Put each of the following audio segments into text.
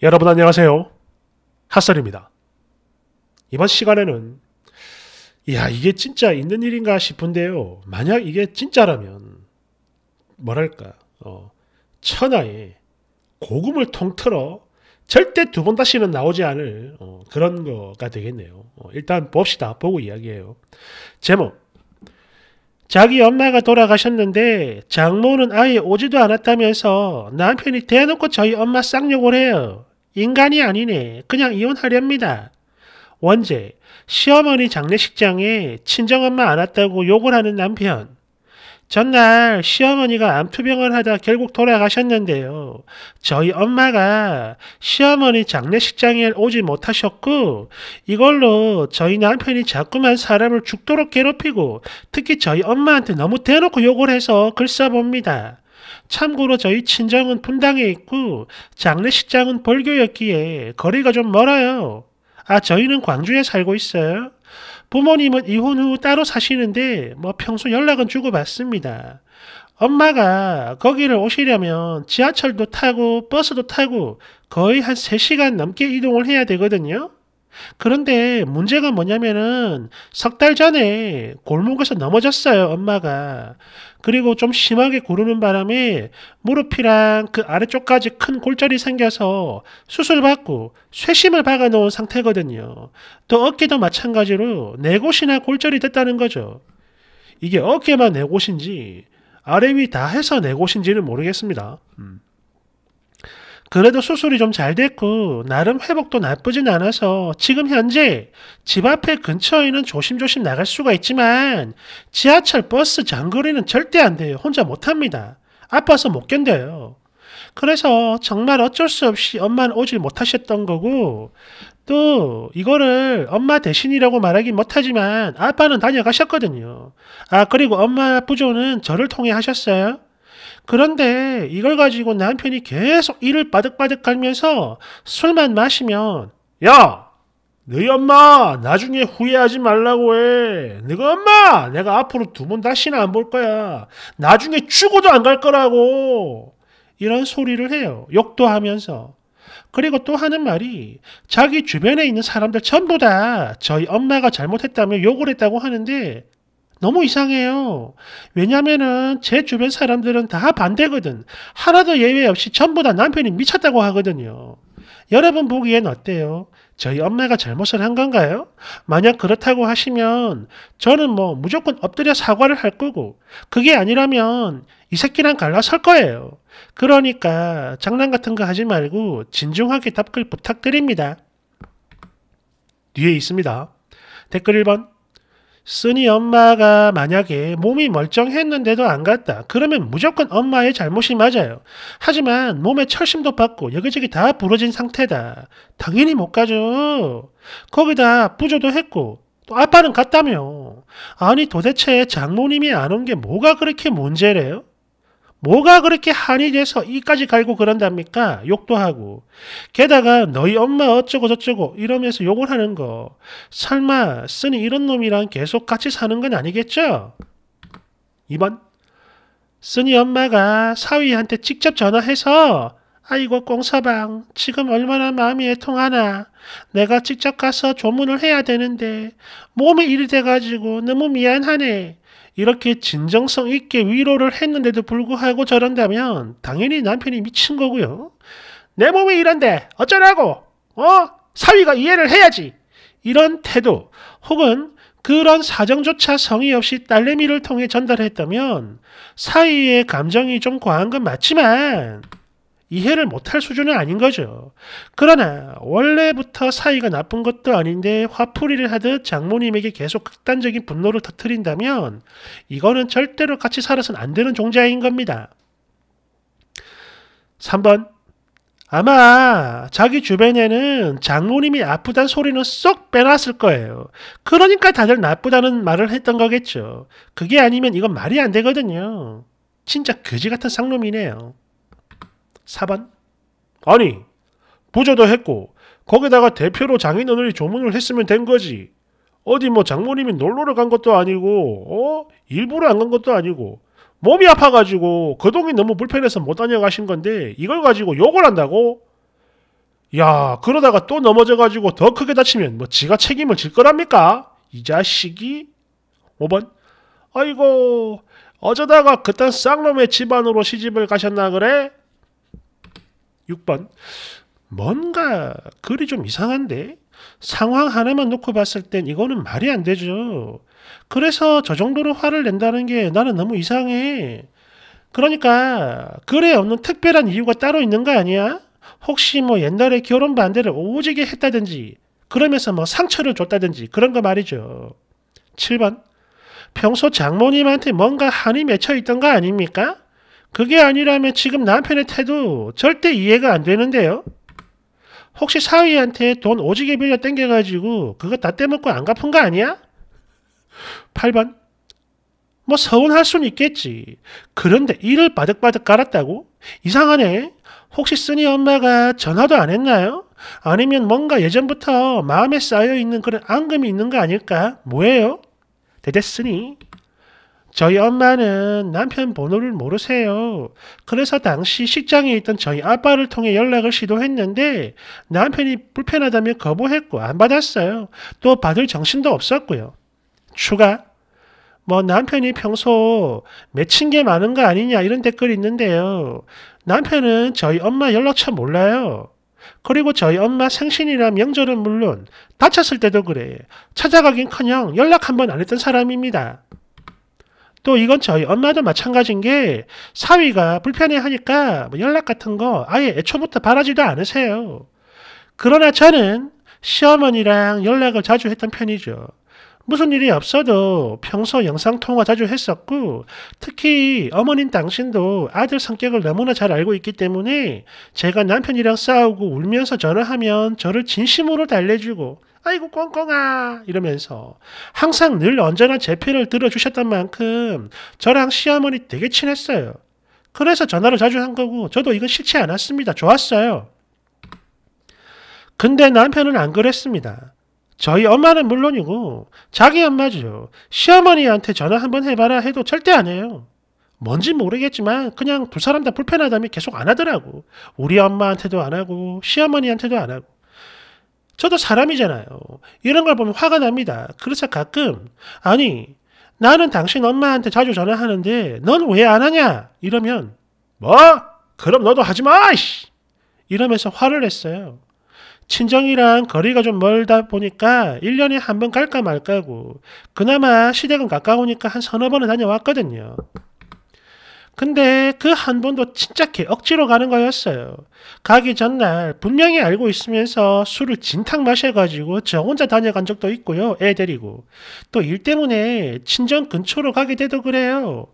여러분 안녕하세요. 핫설입니다. 이번 시간에는 야 이게 진짜 있는 일인가 싶은데요. 만약 이게 진짜라면 뭐랄까 어, 천하에 고금을 통틀어 절대 두 번 다시는 나오지 않을 어, 그런 거가 되겠네요. 어, 일단 봅시다. 보고 이야기해요. 제목 자기 엄마가 돌아가셨는데 장모는 아예 오지도 않았다면서 남편이 대놓고 저희 엄마 쌍욕을 해요. 인간이 아니네. 그냥 이혼하렵니다. 원제, 시어머니 장례식장에 친정엄마 안 왔다고 욕을 하는 남편. 전날 시어머니가 암투병을 하다 결국 돌아가셨는데요. 저희 엄마가 시어머니 장례식장에 오지 못하셨고 이걸로 저희 남편이 자꾸만 사람을 죽도록 괴롭히고 특히 저희 엄마한테 너무 대놓고 욕을 해서 글 써봅니다. 참고로 저희 친정은 분당에 있고 장례식장은 벌교였기에 거리가 좀 멀어요. 아, 저희는 광주에 살고 있어요. 부모님은 이혼 후 따로 사시는데 뭐 평소 연락은 주고받습니다. 엄마가 거기를 오시려면 지하철도 타고 버스도 타고 거의 한 3시간 넘게 이동을 해야 되거든요. 그런데 문제가 뭐냐면은 석 달 전에 골목에서 넘어졌어요, 엄마가. 그리고 좀 심하게 구르는 바람에 무릎이랑 그 아래쪽까지 큰 골절이 생겨서 수술받고 쇄심을 박아 놓은 상태거든요. 또 어깨도 마찬가지로 네 곳이나 골절이 됐다는 거죠. 이게 어깨만 네 곳인지 아래 위 다 해서 네 곳인지는 모르겠습니다. 음. 그래도 수술이 좀 잘 됐고 나름 회복도 나쁘진 않아서 지금 현재 집 앞에 근처에는 조심조심 나갈 수가 있지만 지하철 버스 장거리는 절대 안 돼요. 혼자 못합니다. 아파서 못 견뎌요. 그래서 정말 어쩔 수 없이 엄마는 오질 못하셨던 거고 또 이거를 엄마 대신이라고 말하긴 못하지만 아빠는 다녀가셨거든요. 아 그리고 엄마 부조는 저를 통해 하셨어요. 그런데 이걸 가지고 남편이 계속 이를 바득바득갈면서 술만 마시면 야! 너희 엄마 나중에 후회하지 말라고 해. 너가 엄마 내가 앞으로 두 번 다시는 안 볼 거야. 나중에 죽어도 안 갈 거라고. 이런 소리를 해요. 욕도 하면서. 그리고 또 하는 말이 자기 주변에 있는 사람들 전부 다 저희 엄마가 잘못했다며 욕을 했다고 하는데 너무 이상해요. 왜냐면은 제 주변 사람들은 다 반대거든. 하나도 예외 없이 전부 다 남편이 미쳤다고 하거든요. 여러분 보기엔 어때요? 저희 엄마가 잘못을 한 건가요? 만약 그렇다고 하시면 저는 뭐 무조건 엎드려 사과를 할 거고 그게 아니라면 이 새끼랑 갈라설 거예요. 그러니까 장난 같은 거 하지 말고 진중하게 답글 부탁드립니다. 뒤에 있습니다. 댓글 1번 쓰니 엄마가 만약에 몸이 멀쩡했는데도 안 갔다. 그러면 무조건 엄마의 잘못이 맞아요. 하지만 몸에 철심도 받고 여기저기 다 부러진 상태다. 당연히 못 가죠. 거기다 부조도 했고 또 아빠는 갔다며. 아니 도대체 장모님이 안 온 게 뭐가 그렇게 문제래요? 뭐가 그렇게 한이 돼서 이까지 갈고 그런답니까? 욕도 하고. 게다가 너희 엄마 어쩌고저쩌고 이러면서 욕을 하는 거. 설마 쓰니 이런 놈이랑 계속 같이 사는 건 아니겠죠? 2번. 쓰니 엄마가 사위한테 직접 전화해서 아이고 꽁사방 지금 얼마나 마음이 애통하나 내가 직접 가서 조문을 해야 되는데 몸에 일이 돼가지고 너무 미안하네 이렇게 진정성 있게 위로를 했는데도 불구하고 저런다면 당연히 남편이 미친 거고요. 내 몸이 이런데 어쩌라고? 어? 사위가 이해를 해야지. 이런 태도 혹은 그런 사정조차 성의 없이 딸내미를 통해 전달했다면 사이의 감정이 좀 과한 건 맞지만 이해를 못할 수준은 아닌 거죠. 그러나 원래부터 사이가 나쁜 것도 아닌데 화풀이를 하듯 장모님에게 계속 극단적인 분노를 터뜨린다면 이거는 절대로 같이 살아서는 안 되는 종자인 겁니다. 3번 아마 자기 주변에는 장모님이 아프단 소리는 쏙 빼놨을 거예요. 그러니까 다들 나쁘다는 말을 했던 거겠죠. 그게 아니면 이건 말이 안 되거든요. 진짜 거지 같은 상놈이네요. 4반? 아니, 부조도 했고 거기다가 대표로 장인어른이 조문을 했으면 된 거지. 어디 뭐 장모님이 놀러를 간 것도 아니고 어? 일부러 안 간 것도 아니고 몸이 아파가지고 그동이 너무 불편해서 못 다녀가신 건데 이걸 가지고 욕을 한다고? 야 그러다가 또 넘어져가지고 더 크게 다치면 뭐 지가 책임을 질 거랍니까? 이 자식이 5번 아이고 어쩌다가 그딴 쌍놈의 집안으로 시집을 가셨나 그래? 6번. 뭔가 글이 좀 이상한데? 상황 하나만 놓고 봤을 땐 이거는 말이 안 되죠. 그래서 저 정도로 화를 낸다는 게 나는 너무 이상해. 그러니까 글에 없는 특별한 이유가 따로 있는 거 아니야? 혹시 뭐 옛날에 결혼 반대를 오지게 했다든지 그러면서 뭐 상처를 줬다든지 그런 거 말이죠. 7번 평소 장모님한테 뭔가 한이 맺혀 있던 거 아닙니까? 그게 아니라면 지금 남편의 태도 절대 이해가 안 되는데요. 혹시 사위한테 돈 오지게 빌려 땡겨가지고 그거 다 떼먹고 안 갚은 거 아니야? 8번 뭐 서운할 순 있겠지. 그런데 일을 바득바득 깔았다고? 이상하네. 혹시 쓰니 엄마가 전화도 안 했나요? 아니면 뭔가 예전부터 마음에 쌓여있는 그런 앙금이 있는 거 아닐까? 뭐예요? 대대 쓰니 저희 엄마는 남편 번호를 모르세요. 그래서 당시 식장에 있던 저희 아빠를 통해 연락을 시도했는데 남편이 불편하다며 거부했고 안 받았어요. 또 받을 정신도 없었고요. 추가 뭐 남편이 평소 맺힌 게 많은 거 아니냐 이런 댓글이 있는데요. 남편은 저희 엄마 연락처 몰라요. 그리고 저희 엄마 생신이나 명절은 물론 다쳤을 때도 그래. 찾아가긴커녕 연락 한번안 했던 사람입니다. 또 이건 저희 엄마도 마찬가지인 게 사위가 불편해하니까 뭐 연락 같은 거 아예 애초부터 바라지도 않으세요. 그러나 저는 시어머니랑 연락을 자주 했던 편이죠. 무슨 일이 없어도 평소 영상통화 자주 했었고, 특히 어머님 당신도 아들 성격을 너무나 잘 알고 있기 때문에 제가 남편이랑 싸우고 울면서 전화하면 저를 진심으로 달래주고, 아이고 꽁꽁아 이러면서 항상 늘 언제나 제 편을 들어주셨던 만큼 저랑 시어머니 되게 친했어요. 그래서 전화를 자주 한 거고 저도 이건 싫지 않았습니다. 좋았어요. 근데 남편은 안 그랬습니다. 저희 엄마는 물론이고 자기 엄마죠. 시어머니한테 전화 한번 해봐라 해도 절대 안 해요. 뭔지 모르겠지만 그냥 두 사람 다 불편하다며 계속 안 하더라고. 우리 엄마한테도 안 하고 시어머니한테도 안 하고. 저도 사람이잖아요. 이런 걸 보면 화가 납니다. 그래서 가끔 아니 나는 당신 엄마한테 자주 전화하는데 넌 왜 안 하냐 이러면 뭐 그럼 너도 하지 마 이러면서 화를 냈어요. 친정이랑 거리가 좀 멀다 보니까 1년에 한 번 갈까 말까고 그나마 시댁은 가까우니까 한 서너 번은 다녀왔거든요. 근데 그 한 번도 진짜 개 억지로 가는 거였어요. 가기 전날 분명히 알고 있으면서 술을 진탕 마셔가지고 저 혼자 다녀간 적도 있고요. 애 데리고. 또 일 때문에 친정 근처로 가게 돼도 그래요.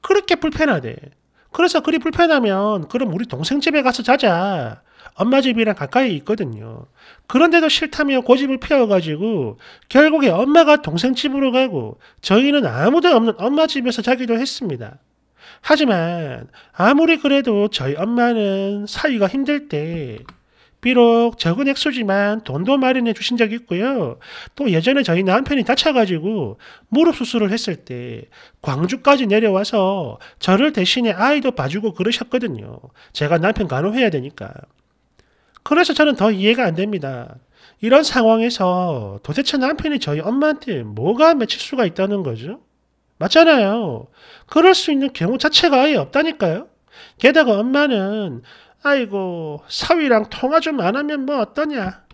그렇게 불편하대. 그래서 그리 불편하면 그럼 우리 동생 집에 가서 자자. 엄마 집이랑 가까이 있거든요. 그런데도 싫다며 고집을 피워가지고 결국에 엄마가 동생 집으로 가고 저희는 아무도 없는 엄마 집에서 자기도 했습니다. 하지만 아무리 그래도 저희 엄마는 사위가 힘들 때 비록 적은 액수지만 돈도 마련해 주신 적이 있고요. 또 예전에 저희 남편이 다쳐가지고 무릎 수술을 했을 때 광주까지 내려와서 저를 대신에 아이도 봐주고 그러셨거든요. 제가 남편 간호해야 되니까. 그래서 저는 더 이해가 안 됩니다. 이런 상황에서 도대체 남편이 저희 엄마한테 뭐가 맺힐 수가 있다는 거죠? 맞잖아요. 그럴 수 있는 경우 자체가 아예 없다니까요. 게다가 엄마는 아이고 사위랑 통화 좀 안 하면 뭐 어떠냐.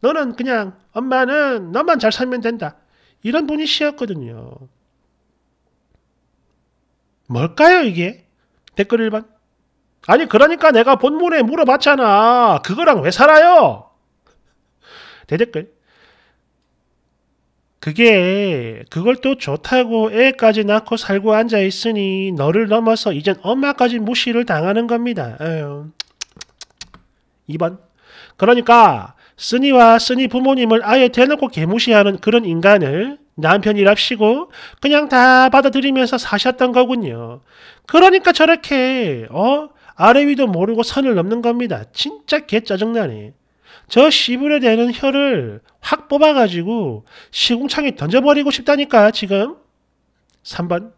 너는 그냥 엄마는 너만 잘 살면 된다. 이런 분이시였거든요. 뭘까요 이게? 댓글 1번. 아니 그러니까 내가 본문에 물어봤잖아. 그거랑 왜 살아요? 대댓글. 그게 그걸 또 좋다고 애까지 낳고 살고 앉아 있으니 너를 넘어서 이젠 엄마까지 무시를 당하는 겁니다. 에휴. 2번. 그러니까 쓰니와 쓰니 부모님을 아예 대놓고 개무시하는 그런 인간을 남편이랍시고 그냥 다 받아들이면서 사셨던 거군요. 그러니까 저렇게 어 아래 위도 모르고 선을 넘는 겁니다. 진짜 개 짜증나네. 저 씨불에 되는 혀를 확 뽑아가지고 시궁창에 던져버리고 싶다니까 지금. 3번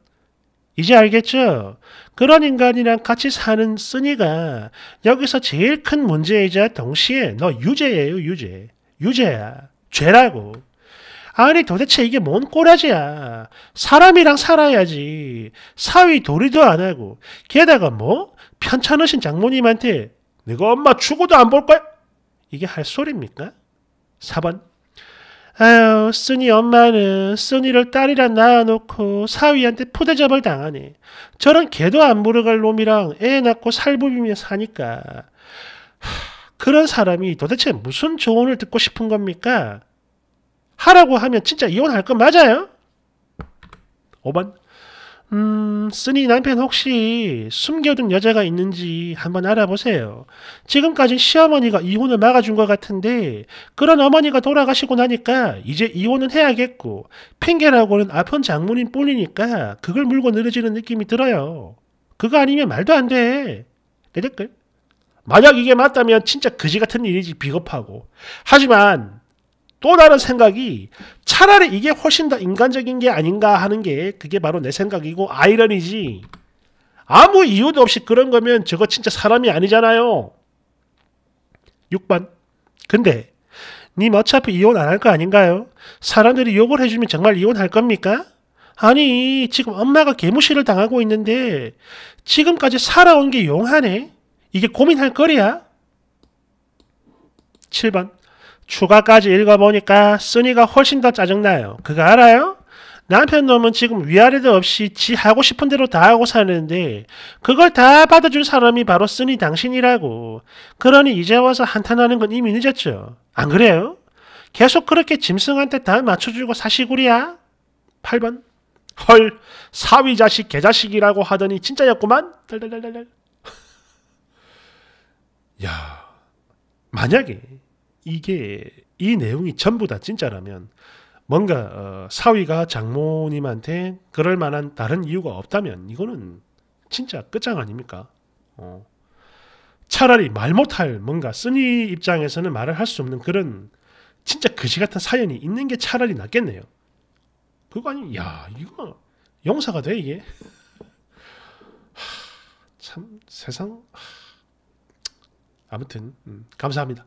이제 알겠죠? 그런 인간이랑 같이 사는 쓰니가 여기서 제일 큰 문제이자 동시에 너 유죄예요 유죄. 유죄야. 죄라고. 아니 도대체 이게 뭔 꼬라지야. 사람이랑 살아야지. 사위 도리도 안 하고. 게다가 뭐? 편찮으신 장모님한테 내가 엄마 죽어도 안 볼 거야? 이게 할 소리입니까? 4번 아유, 쓰니 엄마는 쓰니를 딸이랑 낳아놓고 사위한테 푸대접을 당하네. 저런 개도 안 물어갈 놈이랑 애 낳고 살부비며 사니까. 하, 그런 사람이 도대체 무슨 조언을 듣고 싶은 겁니까? 하라고 하면 진짜 이혼할 거 맞아요? 5번. 음, 쓰니 남편 혹시 숨겨둔 여자가 있는지 한번 알아보세요. 지금까지 시어머니가 이혼을 막아준 것 같은데 그런 어머니가 돌아가시고 나니까 이제 이혼은 해야겠고 핑계라고는 아픈 장모님 뿔리니까 그걸 물고 늘어지는 느낌이 들어요. 그거 아니면 말도 안 돼. 내 댓글. 만약 이게 맞다면 진짜 그지 같은 일이지 비겁하고. 하지만 또 다른 생각이 차라리 이게 훨씬 더 인간적인 게 아닌가 하는 게 그게 바로 내 생각이고 아이러니지. 아무 이유도 없이 그런 거면 저거 진짜 사람이 아니잖아요. 6번. 근데 님 어차피 이혼 안 할 거 아닌가요? 사람들이 욕을 해주면 정말 이혼할 겁니까? 아니 지금 엄마가 개무시를 당하고 있는데 지금까지 살아온 게 용하네? 이게 고민할 거리야? 7번 추가까지 읽어보니까 쓰니가 훨씬 더 짜증나요. 그거 알아요? 남편 놈은 지금 위아래도 없이 지 하고 싶은 대로 다 하고 사는데 그걸 다 받아준 사람이 바로 쓰니 당신이라고. 그러니 이제 와서 한탄하는 건 이미 늦었죠. 안 그래요? 계속 그렇게 짐승한테 다 맞춰주고 사시구리야? 8번. 헐, 사위 자식 개자식이라고 하더니 진짜였구만? 달달달달달. 야, 만약에 이게 이 내용이 전부 다 진짜라면 뭔가 어, 사위가 장모님한테 그럴 만한 다른 이유가 없다면 이거는 진짜 끝장 아닙니까? 어. 차라리 말 못할 뭔가 쓰니 입장에서는 말을 할 수 없는 그런 진짜 그지 같은 사연이 있는 게 차라리 낫겠네요. 그거 아니, 야 이거 용사가 돼 이게? 하, 참 세상. 하, 아무튼 음, 감사합니다.